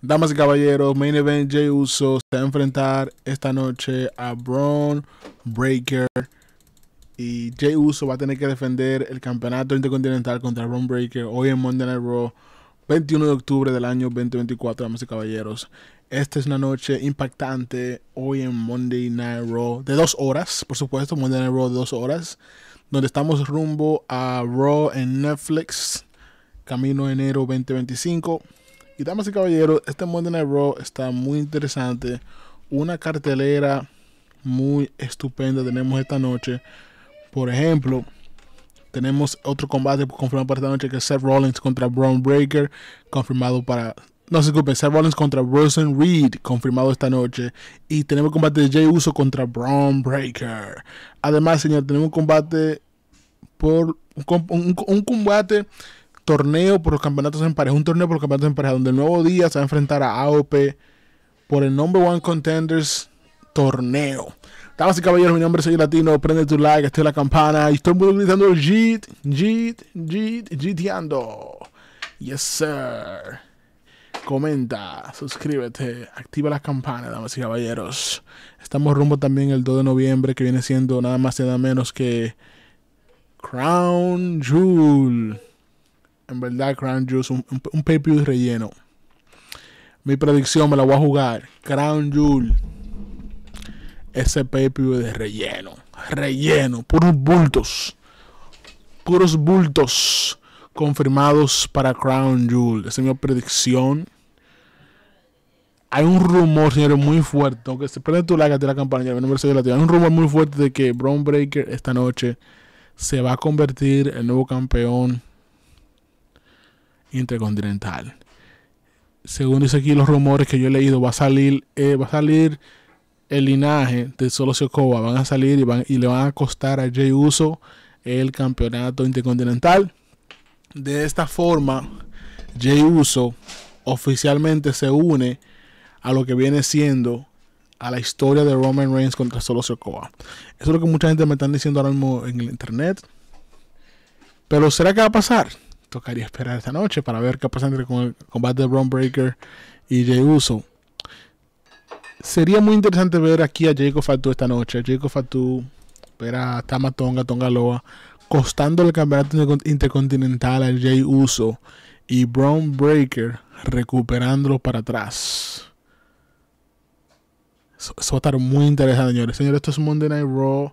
Damas y caballeros, Main Event Jay Uso se va a enfrentar esta noche a Braun Breaker. Y Jay Uso va a tener que defender el campeonato intercontinental contra Braun Breaker hoy en Monday Night Raw, 21 de octubre del año 2024, damas y caballeros. Esta es una noche impactante hoy en Monday Night Raw de dos horas, por supuesto, Monday Night Raw de dos horas, donde estamos rumbo a Raw en Netflix, camino enero 2025. Y damas y caballeros, este Monday Night Raw está muy interesante. Una cartelera muy estupenda tenemos esta noche. Por ejemplo, tenemos otro combate confirmado para esta noche que es Seth Rollins contra Braun Breaker, confirmado para... No, se disculpen, Seth Rollins contra Rosen Reed, confirmado esta noche. Y tenemos combate de Jay Uso contra Braun Breaker. Además, señor, tenemos un combate por... un combate torneo por los campeonatos en pareja, un torneo por los campeonatos en pareja, donde el nuevo día se va a enfrentar a AOP por el Number One Contenders torneo. Damas y caballeros, mi nombre es Soy Latino, prende tu like, estoy la campana y estoy muy gritando JIT, JIT, JIT, Yes, sir. Comenta, suscríbete, activa la campana, damas y caballeros. Estamos rumbo también el 2 de noviembre, que viene siendo nada más y nada menos que Crown Jewel en verdad, Crown Jewel un, un, pay relleno. Mi predicción me la voy a jugar. Crown Jewel. Ese pay de relleno. Relleno. Puros bultos. Puros bultos confirmados para Crown Jewel. Esa es mi predicción. Hay un rumor, señores, muy fuerte. Aunque se prende tu like, de la campaña. El número la Hay un rumor muy fuerte de que Brown Breaker esta noche se va a convertir en nuevo campeón Intercontinental. Según dice aquí los rumores que yo he leído, va a salir, eh, va a salir el linaje de Solo Sokoa. Van a salir y, van, y le van a costar a Jay Uso el campeonato intercontinental. De esta forma, Jay Uso oficialmente se une a lo que viene siendo a la historia de Roman Reigns contra Solo Sokoa. Eso es lo que mucha gente me está diciendo ahora mismo en el internet. Pero ¿será que va a pasar? tocaría esperar esta noche para ver qué pasa entre con el combate de Braun Breaker y Jay Uso. Sería muy interesante ver aquí a Jacob Fatu esta noche. Jacob Fatu, ver a Tama Tonga, Tonga Loa, costando el campeonato intercontinental a Jay Uso y Braun Breaker recuperándolo para atrás. Eso, va estar muy interesante, señores. Señores, esto es Monday Night Raw.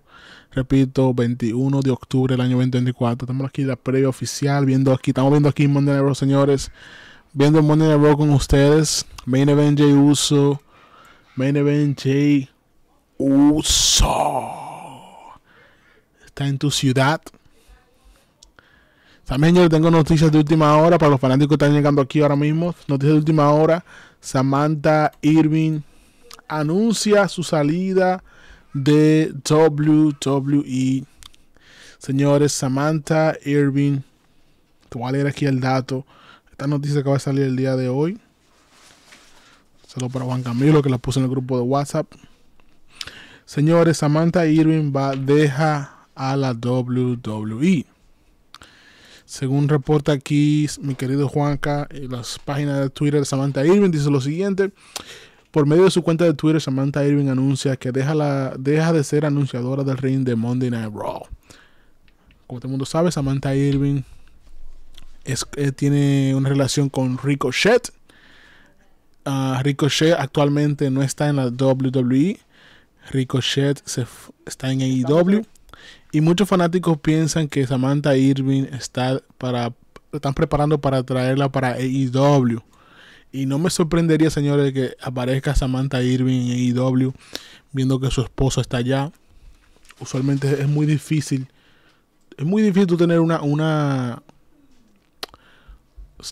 Repito, 21 de octubre del año 2024. Estamos aquí la previa oficial. Viendo aquí, estamos viendo aquí Monday Night Raw, señores. Viendo Monday Night Raw con ustedes. Main Event J Uso. Main Event J Uso. Está en tu ciudad. También yo tengo noticias de última hora para los fanáticos que están llegando aquí ahora mismo. Noticias de última hora. Samantha Irving anuncia su salida de WWE. Señores, Samantha Irving, te voy a leer aquí el dato. Esta noticia que va a salir el día de hoy. Solo para Juan Camilo que la puse en el grupo de WhatsApp. Señores, Samantha Irving va, deja a la WWE. Según reporta aquí mi querido Juanca en las páginas de Twitter, de Samantha Irving dice lo siguiente. Por medio de su cuenta de Twitter, Samantha Irving anuncia que deja, la, deja de ser anunciadora del ring de Monday Night Raw. Como todo el mundo sabe, Samantha Irving eh, tiene una relación con Ricochet. Ah, Ricochet actualmente no está en la WWE. Ricochet está en AEW. Y muchos fanáticos piensan que Samantha Irving está para están preparando para traerla para AEW. Y no me sorprendería, señores, que aparezca Samantha Irving en IW e viendo que su esposo está allá. Usualmente es muy difícil. Es muy difícil tener una, una.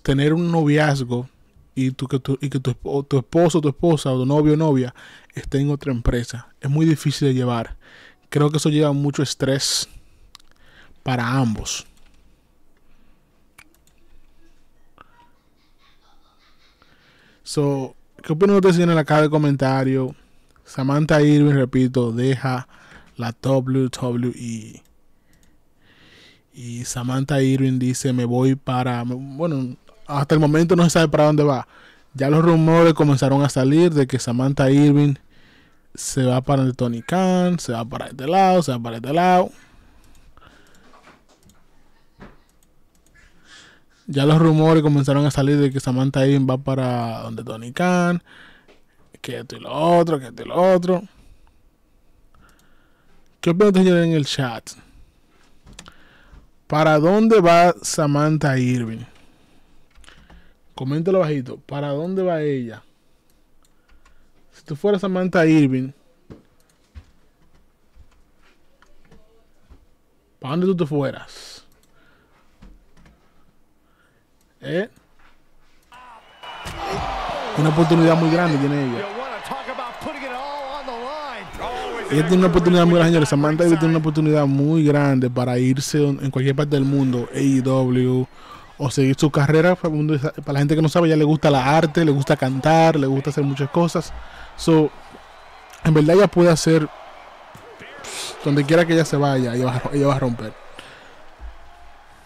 tener un noviazgo y, que, tu, y que tu, tu esposo, tu esposa o tu novio o novia esté en otra empresa. Es muy difícil de llevar. Creo que eso lleva mucho estrés para ambos. So, ¿Qué opinan ustedes en la caja de comentarios? Samantha Irving, repito, deja la WWE. Y Samantha Irving dice, me voy para... Bueno, hasta el momento no se sabe para dónde va. Ya los rumores comenzaron a salir de que Samantha Irving se va para el Tony Khan, se va para este lado, se va para este lado. ya los rumores comenzaron a salir de que Samantha Irving va para donde Tony Khan, que esto y lo otro, que esto y lo otro. ¿Qué opinan ustedes en el chat? ¿Para dónde va Samantha Irving? Coméntalo bajito. ¿Para dónde va ella? Si tú fueras Samantha Irving, ¿para dónde tú te fueras? Una oportunidad muy grande tiene ella. Ella tiene una oportunidad muy grande, señores. Samantha tiene una oportunidad muy grande para irse en cualquier parte del mundo, AEW, o seguir su carrera. Para la gente que no sabe, ya le gusta la arte, le gusta cantar, le gusta hacer muchas cosas. en verdad ella puede hacer donde quiera que ella se vaya, y ella va a romper.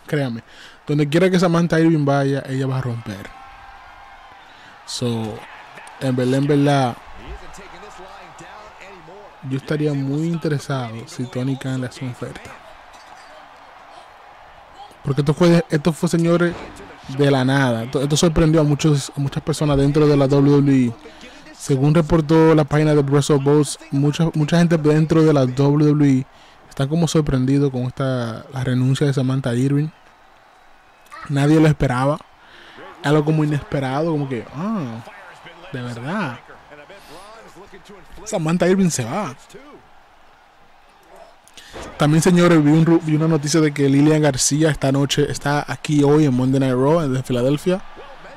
Créame. Donde quiera que Samantha Irving vaya, ella va a romper. So, en verdad, en verdad, yo estaría muy interesado si Tony Khan le hace una oferta. Porque esto fue, esto fue señores, de la nada. Esto, sorprendió a, muchas personas dentro de la WWE. Según reportó la página de Brussels mucha, mucha gente dentro de la WWE está como sorprendido con esta la renuncia de Samantha Irwin nadie lo esperaba. Algo como inesperado, como que, ah, de verdad. Samantha Irving se va. También, señores, vi, un, una noticia de que Lilian García esta noche está aquí hoy en Monday Night Raw desde Filadelfia.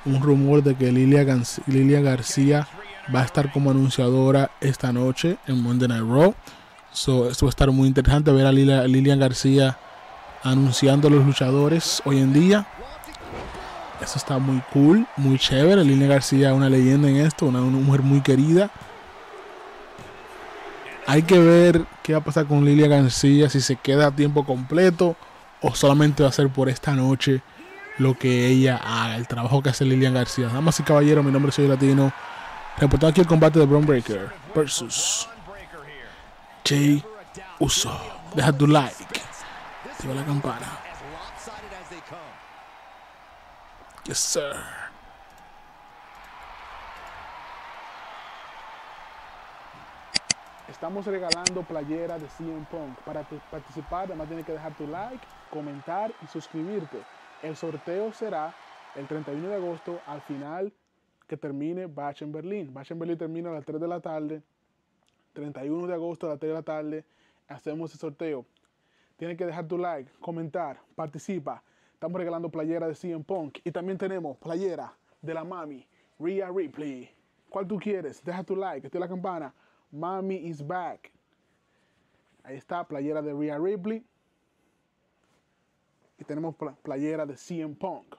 Un rumor de que Lilian, Lilian García va a estar como anunciadora esta noche en Monday Night Raw. esto va a estar muy interesante ver a Lilian García anunciando a los luchadores hoy en día. Eso está muy cool, muy chévere. Lilia García, es una leyenda en esto, una, mujer muy querida. Hay que ver qué va a pasar con Lilia García, si se queda a tiempo completo o solamente va a ser por esta noche lo que ella haga, el trabajo que hace Lilian García. más y caballero. mi nombre es Soy Latino. Reportando aquí el combate de Brown Breaker versus Jay Uso. Deja tu like, activa la campana. Yes, sir. Estamos regalando playera de CM Punk. Para participar, además tienes que dejar tu like, comentar y suscribirte. El sorteo será el 31 de agosto al final que termine Bach en Berlín. Bach en Berlín termina a las 3 de la tarde. 31 de agosto a las 3 de la tarde hacemos el sorteo. Tienes que dejar tu like, comentar, participa. Estamos regalando playera de CM Punk. Y también tenemos playera de la mami, Rhea Ripley. ¿Cuál tú quieres? Deja tu like, activa la campana. Mami is back. Ahí está, playera de Rhea Ripley. Y tenemos playera de CM Punk.